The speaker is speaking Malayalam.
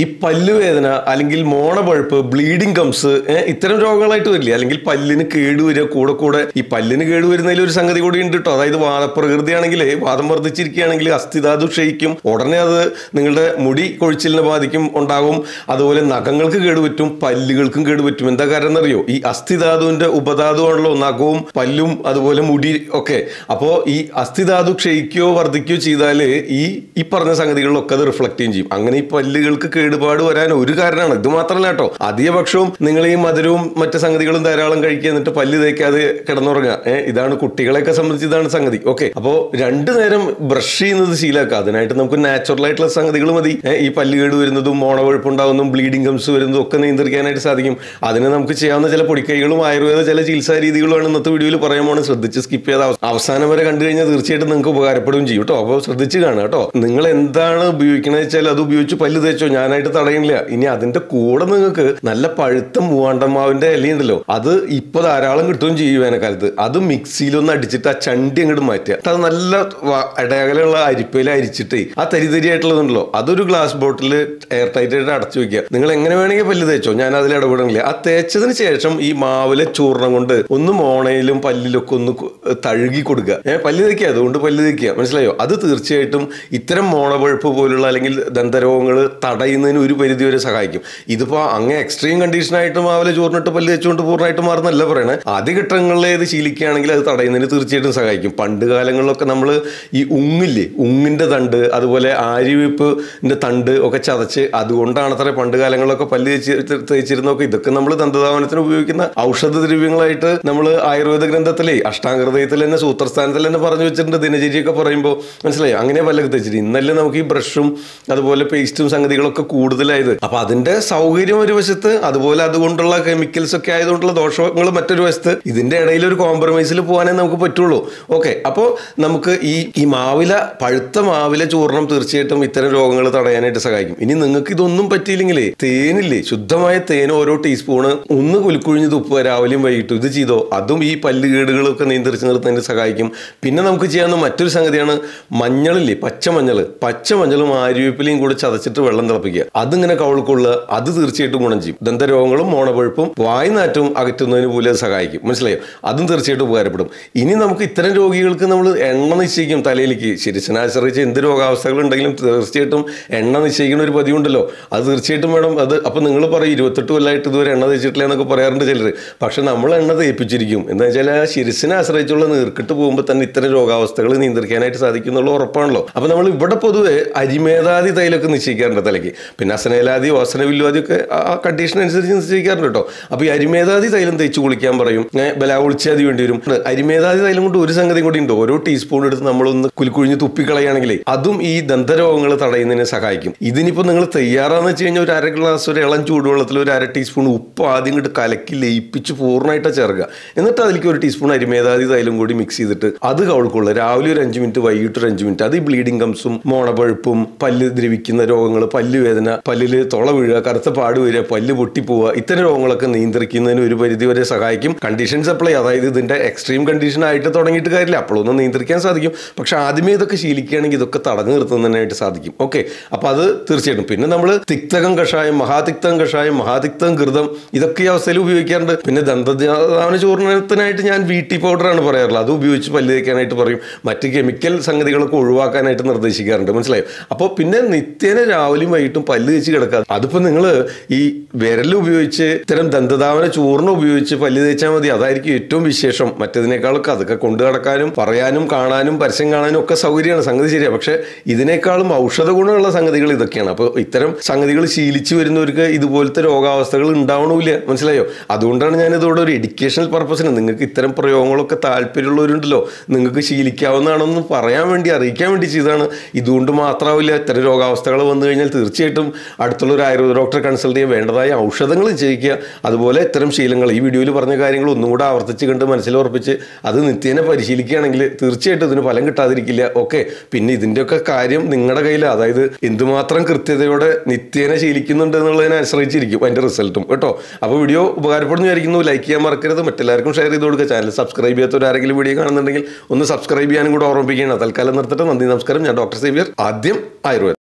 ഈ പല്ലുവേദന അല്ലെങ്കിൽ മോണപഴുപ്പ് ബ്ലീഡിംഗ് കംസ് ഇത്തരം രോഗങ്ങളായിട്ട് വരില്ലേ അല്ലെങ്കിൽ പല്ലിന് കേടുവരിക കൂടെ കൂടെ ഈ പല്ലിന് കേടുവരുന്നതിൽ ഒരു സംഗതി കൂടി ഉണ്ട് കേട്ടോ അതായത് പ്രകൃതിയാണെങ്കിൽ വാദം വർദ്ധിച്ചിരിക്കുകയാണെങ്കിൽ അസ്ഥിതാതു ക്ഷയിക്കും ഉടനെ അത് നിങ്ങളുടെ മുടി കൊഴിച്ചിലിനെ ബാധിക്കും ഉണ്ടാകും അതുപോലെ നഖങ്ങൾക്ക് കേടുപറ്റും പല്ലുകൾക്കും കേടുപറ്റും എന്താ കാരണം എന്നറിയോ ഈ അസ്ഥിധാതുവിൻ്റെ ഉപധാതുവാണല്ലോ നഖവും പല്ലും അതുപോലെ മുടി ഒക്കെ അപ്പോൾ ഈ അസ്ഥിതാതു ക്ഷയിക്കുകയോ വർദ്ധിക്കുകയോ ചെയ്താൽ ഈ ഈ പറഞ്ഞ സംഗതികളിലൊക്കെ അത് റിഫ്ലക്റ്റ് ചെയ്യും അങ്ങനെ ഈ പല്ലുകൾക്ക് കേടുപാട് വരാൻ ഒരു കാരണമാണ് ഇത് മാത്രമല്ല കേട്ടോ അധികപക്ഷവും നിങ്ങൾ ഈ മധുരവും മറ്റു സംഗതികളും ധാരാളം കഴിക്കുക എന്നിട്ട് പല്ല് തേക്കാതെ കിടന്നുറങ്ങുക ഏഹ് ഇതാണ് കുട്ടികളെയൊക്കെ സംബന്ധിച്ച് ഇതാണ് സംഗതി ഓക്കെ അപ്പോ രണ്ടു നേരം ബ്രഷ് ചെയ്യുന്നത് ശീലാക്കുക അതിനായിട്ട് നമുക്ക് നാച്ചുറൽ ആയിട്ടുള്ള സംഗതികൾ മതി ഈ കേട് വരുന്നതും മോണവഴുപ്പുണ്ടാവുന്നതും ബ്ലീഡിംഗ് ഗംസ് വരുന്നതും ഒക്കെ നിയന്ത്രിക്കാനായിട്ട് സാധിക്കും അതിന് നമുക്ക് ചെയ്യാവുന്ന ചില പൊടിക്കൈകളും ആയുർവേദ ചില ചികിത്സാ രീതികളുമാണ് ഇന്നത്തെ വീഡിയോയിൽ പറയാൻ പോകണം ശ്രദ്ധിച്ച് സ്കിപ്പ് ചെയ്ത അവസാനം വരെ കണ്ടു കഴിഞ്ഞാൽ തീർച്ചയായിട്ടും നിങ്ങൾക്ക് ഉപകാരപ്പെടുകയും ചെയ്യും കേട്ടോ അപ്പോൾ ശ്രദ്ധിച്ച് കാണുക കേട്ടോ നിങ്ങൾ എന്താണ് ഉപയോഗിക്കണമെന്ന് വെച്ചാൽ അത് ഉപയോഗിച്ച് പല്ല് തേച്ചോ ഞാൻ തടയാനായിട്ട് തടയുന്നില്ല ഇനി അതിന്റെ കൂടെ നിങ്ങൾക്ക് നല്ല പഴുത്ത മൂവാണ്ടമാവിന്റെ ഇലയുണ്ടല്ലോ അത് ഇപ്പൊ ധാരാളം കിട്ടുകയും ചെയ്യും വേനൽക്കാലത്ത് അത് മിക്സിയിലൊന്ന് അടിച്ചിട്ട് ആ ചണ്ടി അങ്ങോട്ട് മാറ്റുക അത് നല്ല ഇടകലുള്ള അരിപ്പയിൽ അരിച്ചിട്ട് ആ തരി തരിയായിട്ടുള്ളതുണ്ടല്ലോ അതൊരു ഗ്ലാസ് ബോട്ടിൽ എയർ ടൈറ്റ് ആയിട്ട് അടച്ചു വെക്കുക നിങ്ങൾ എങ്ങനെ വേണമെങ്കിൽ പല്ല് തേച്ചോ ഞാൻ അതിൽ ഇടപെടുന്നില്ല ആ തേച്ചതിന് ശേഷം ഈ മാവിലെ ചൂർണം കൊണ്ട് ഒന്ന് മോണയിലും പല്ലിലൊക്കെ ഒന്ന് തഴുകി കൊടുക്കുക ഏഹ് പല്ല് തേക്കുക അതുകൊണ്ട് പല്ല് തേക്കുക മനസ്സിലായോ അത് തീർച്ചയായിട്ടും ഇത്തരം മോണപഴുപ്പ് പോലുള്ള അല്ലെങ്കിൽ ദന്തരോഗങ്ങൾ തടയുന്ന കുറയ്ക്കുന്നതിന് ഒരു പരിധി വരെ സഹായിക്കും ഇതിപ്പോൾ അങ്ങ് എക്സ്ട്രീം ആയിട്ടും മാവിലെ ചോറിനിട്ട് പല്ല് വെച്ചുകൊണ്ട് പൂർണ്ണമായിട്ട് മാറുന്നല്ല പറയണേ ഘട്ടങ്ങളിലെ ഇത് ശീലിക്കുകയാണെങ്കിൽ അത് തടയുന്നതിന് തീർച്ചയായിട്ടും സഹായിക്കും പണ്ട് കാലങ്ങളിലൊക്കെ നമ്മൾ ഈ ഉങ്ങില്ലേ ഉങ്ങിൻ്റെ തണ്ട് അതുപോലെ ആര്യവെപ്പിൻ്റെ തണ്ട് ഒക്കെ ചതച്ച് അതുകൊണ്ടാണ് അത്ര പണ്ട് കാലങ്ങളിലൊക്കെ പല്ല് തേച്ച് തേച്ചിരുന്നൊക്കെ ഇതൊക്കെ നമ്മൾ ദന്തധാവനത്തിന് ഉപയോഗിക്കുന്ന ഔഷധ ദ്രവ്യങ്ങളായിട്ട് നമ്മൾ ആയുർവേദ ഗ്രന്ഥത്തിലെ അഷ്ടാംഗൃതയത്തിൽ തന്നെ സൂത്രസ്ഥാനത്തിൽ തന്നെ പറഞ്ഞു വെച്ചിട്ടുണ്ട് ദിനചര്യൊക്കെ പറയുമ്പോൾ മനസ്സിലായി അങ്ങനെ പല്ലൊക്കെ തേച്ചിട്ട് ഇന്നല്ലേ നമുക്ക് ഈ ബ്രഷും അതുപോലെ പേസ്റ്റും സംഗതികളൊക്കെ കൂടുതലായത് അപ്പൊ അതിന്റെ സൗകര്യം ഒരു വശത്ത് അതുപോലെ അതുകൊണ്ടുള്ള കെമിക്കൽസ് ഒക്കെ ആയതുകൊണ്ടുള്ള ദോഷങ്ങൾ മറ്റൊരു വശത്ത് ഇതിന്റെ ഇടയിൽ ഒരു കോംപ്രമൈസിൽ പോകാനേ നമുക്ക് പറ്റുള്ളൂ ഓക്കെ അപ്പോൾ നമുക്ക് ഈ ഈ മാവില പഴുത്ത മാവില ചൂർണം തീർച്ചയായിട്ടും ഇത്തരം രോഗങ്ങൾ തടയാനായിട്ട് സഹായിക്കും ഇനി നിങ്ങൾക്ക് ഇതൊന്നും പറ്റിയില്ലെങ്കിലേ തേനില്ലേ ശുദ്ധമായ തേൻ ഓരോ ടീസ്പൂണ് ഒന്ന് കുലുക്കുഴിഞ്ഞത് ഉപ്പ് രാവിലെയും വൈകിട്ടും ഇത് ചെയ്തോ അതും ഈ പല്ലുകേടുകളൊക്കെ നിയന്ത്രിച്ച് നിർത്തുന്നതിന് സഹായിക്കും പിന്നെ നമുക്ക് ചെയ്യാവുന്ന മറ്റൊരു സംഗതിയാണ് മഞ്ഞളില്ലേ പച്ചമഞ്ഞൾ പച്ചമഞ്ഞളും ആര്യവേപ്പിലയും കൂടെ ചതച്ചിട്ട് വെള്ളം തിളപ്പിക്കുക കഴിക്കുക അതിങ്ങനെ കവൾക്കുള്ള അത് തീർച്ചയായിട്ടും ഗുണം ചെയ്യും ദന്തരോഗങ്ങളും മോണപഴുപ്പും വായനാറ്റവും അകറ്റുന്നതിന് പോലും സഹായിക്കും മനസ്സിലായോ അതും തീർച്ചയായിട്ടും ഉപകാരപ്പെടും ഇനി നമുക്ക് ഇത്തരം രോഗികൾക്ക് നമ്മൾ എണ്ണ നിശ്ചയിക്കും തലയിലേക്ക് ശിരസിനാശ്രയിച്ച് എന്ത് ഉണ്ടെങ്കിലും തീർച്ചയായിട്ടും എണ്ണ നിശ്ചയിക്കുന്ന ഒരു പതിവുണ്ടല്ലോ അത് തീർച്ചയായിട്ടും വേണം അത് അപ്പം നിങ്ങൾ പറയും ഇരുപത്തെട്ട് കൊല്ലമായിട്ട് ഇതുവരെ എണ്ണ തേച്ചിട്ടില്ല എന്നൊക്കെ പറയാറുണ്ട് ചിലർ പക്ഷേ നമ്മൾ എണ്ണ തേപ്പിച്ചിരിക്കും എന്ന് വെച്ചാൽ ആ ശിരസിനെ ആശ്രയിച്ചുള്ള നീർക്കിട്ട് പോകുമ്പോൾ തന്നെ ഇത്തരം രോഗാവസ്ഥകൾ നിയന്ത്രിക്കാനായിട്ട് സാധിക്കുന്നുള്ള ഉറപ്പാണല്ലോ അപ്പം നമ്മൾ ഇവിടെ പൊതുവെ അരിമേധാതി തൈലൊക്കെ നിശ്ചയിക്കാറുണ്ട് തലയ്ക്ക് പിന്നെ അസനയിലാതി ഓസനവില്ലാതി ഒക്കെ ആ കണ്ടീഷൻ അനുസരിച്ച് നിശ്ചയിക്കാറുണ്ട് കേട്ടോ അപ്പോൾ ഈ അരിമേധാതി തൈലം തേച്ച് കുളിക്കാൻ പറയും ബല ഒളിച്ചാതി വേണ്ടി വരും അരിമേധാതി തൈലം കൊണ്ട് ഒരു സംഗതി കൂടി ഉണ്ട് ഓരോ ടീസ്പൂൺ എടുത്ത് നമ്മളൊന്ന് കുലുക്കുഴിഞ്ഞ് തുപ്പിക്കളയാണെങ്കിൽ അതും ഈ ദന്തരോഗങ്ങൾ തടയുന്നതിന് സഹായിക്കും ഇതിനിപ്പോൾ നിങ്ങൾ തയ്യാറാന്ന് വെച്ച് കഴിഞ്ഞാൽ ഒരു അര ഗ്ലാസ് ഒരു ഇളം ചൂടുവെള്ളത്തിൽ ഒരു അര ടീസ്പൂൺ ഉപ്പ് ആദ്യം ഇങ്ങോട്ട് കലക്കി ലയിപ്പിച്ച് പൂർണ്ണമായിട്ട് ചേർക്കുക എന്നിട്ട് അതിലേക്ക് ഒരു ടീസ്പൂൺ അരിമേധാതി തൈലം കൂടി മിക്സ് ചെയ്തിട്ട് അത് കവൾക്കുള്ള രാവിലെ ഒരു അഞ്ച് മിനിറ്റ് വൈകിട്ട് ഒരു അഞ്ച് മിനിറ്റ് അത് ഈ ബ്ലീഡിംഗ് കംസും മോണപഴുപ്പും പല്ല് ദ്രവിക്കുന്ന രോഗങ്ങൾ വേദന വേദന പല്ലിൽ തൊള വീഴുക കറുത്ത പാട് വരിക പല്ല് പൊട്ടിപ്പോവുക ഇത്തരം രോഗങ്ങളൊക്കെ നിയന്ത്രിക്കുന്നതിന് ഒരു പരിധി വരെ സഹായിക്കും കണ്ടീഷൻ സപ്ലൈ അതായത് ഇതിന്റെ എക്സ്ട്രീം കണ്ടീഷൻ ആയിട്ട് തുടങ്ങിയിട്ട് കാര്യമില്ല അപ്പോഴൊന്നും നിയന്ത്രിക്കാൻ സാധിക്കും പക്ഷെ ആദ്യമേ ഇതൊക്കെ ശീലിക്കുകയാണെങ്കിൽ ഇതൊക്കെ തടഞ്ഞു നിർത്തുന്നതിനായിട്ട് സാധിക്കും ഓക്കെ അപ്പോൾ അത് തീർച്ചയായിട്ടും പിന്നെ നമ്മൾ തിക്തകം കഷായം മഹാതിക്തം കഷായം മഹാതിക്തം കൃതം ഇതൊക്കെ ഈ അവസ്ഥയിൽ ഉപയോഗിക്കാറുണ്ട് പിന്നെ ദന്തധാവന ചൂർണത്തിനായിട്ട് ഞാൻ വീട്ടി പൗഡറാണ് പറയാറുള്ളത് അത് ഉപയോഗിച്ച് പല്ല് തേക്കാനായിട്ട് പറയും മറ്റ് കെമിക്കൽ സംഗതികളൊക്കെ ഒഴിവാക്കാനായിട്ട് നിർദ്ദേശിക്കാറുണ്ട് മനസ്സിലായോ അപ്പോൾ പിന്നെ നിത്യേന രാവിലെയും വൈകിട്ടും പല്ല് തേച്ച് കിടക്കാം അതിപ്പോ നിങ്ങള് ഈ വിരൽ ഉപയോഗിച്ച് ഇത്തരം ദന്തധാവന ചൂർണ്ണം ഉപയോഗിച്ച് പല്ല് തേച്ചാൽ മതി അതായിരിക്കും ഏറ്റവും വിശേഷം മറ്റതിനേക്കാളൊക്കെ അതൊക്കെ കൊണ്ടു കടക്കാനും പറയാനും കാണാനും പരസ്യം കാണാനും ഒക്കെ സൗകര്യമാണ് സംഗതി ശരിയാണ് പക്ഷേ ഇതിനേക്കാളും ഔഷധ ഗുണമുള്ള സംഗതികൾ ഇതൊക്കെയാണ് അപ്പോൾ ഇത്തരം സംഗതികൾ ശീലിച്ചു വരുന്നവർക്ക് ഇതുപോലത്തെ രോഗാവസ്ഥകൾ ഉണ്ടാവണമില്ല മനസ്സിലായോ അതുകൊണ്ടാണ് ഞാൻ ഇതോടെ ഒരു എഡ്യൂക്കേഷണൽ പർപ്പസിന് നിങ്ങൾക്ക് ഇത്തരം പ്രയോഗങ്ങളൊക്കെ താല്പര്യമുള്ളവരുണ്ടല്ലോ നിങ്ങൾക്ക് ശീലിക്കാവുന്നതാണെന്ന് പറയാൻ വേണ്ടി അറിയിക്കാൻ വേണ്ടി ചെയ്താണ് ഇതുകൊണ്ട് മാത്രമാവില്ല ഇത്തരം രോഗാവസ്ഥകൾ വന്നു കഴിഞ്ഞാൽ തീർച്ചയായിട്ടും തീർച്ചയായിട്ടും അടുത്തുള്ള ഒരു ആയുർവേദ ഡോക്ടറെ കൺസൾട്ട് ചെയ്യാൻ വേണ്ടതായ ഔഷധങ്ങൾ ചെയ്യിക്കുക അതുപോലെ ഇത്തരം ശീലങ്ങൾ ഈ വീഡിയോയിൽ പറഞ്ഞ കാര്യങ്ങൾ ഒന്നുകൂടെ ആവർത്തിച്ച് കണ്ട് മനസ്സിലുറപ്പിച്ച് അത് നിത്യേനെ പരിശീലിക്കുകയാണെങ്കിൽ തീർച്ചയായിട്ടും ഇതിന് ഫലം കിട്ടാതിരിക്കില്ല ഓക്കെ പിന്നെ ഇതിൻ്റെയൊക്കെ കാര്യം നിങ്ങളുടെ കയ്യിൽ അതായത് എന്തുമാത്രം കൃത്യതയോടെ നിത്യേനെ ശീലിക്കുന്നുണ്ട് എന്നുള്ളതിനെ ആശ്രയിച്ചിരിക്കും അതിൻ്റെ റിസൾട്ടും കേട്ടോ അപ്പോൾ വീഡിയോ ഉപകാരപ്പെടുന്നു വിചാരിക്കുന്നു ലൈക്ക് ചെയ്യാൻ മറക്കരുത് മറ്റെല്ലാവർക്കും ഷെയർ ചെയ്ത് കൊടുക്കുക ചാനൽ സബ്സ്ക്രൈബ് ചെയ്യാത്തവരാരെങ്കിലും വീഡിയോ കാണുന്നുണ്ടെങ്കിൽ ഒന്ന് സബ്സ്ക്രൈബ് ചെയ്യാനും കൂടെ ഓർമ്മിപ്പിക്കുകയാണ് തൽക്കാലം നിർത്തിട്ട് നന്ദി നമസ്കാരം ഞാൻ ഡോക്ടർ സേവിയർ ആദ്യം ആയുർവേദം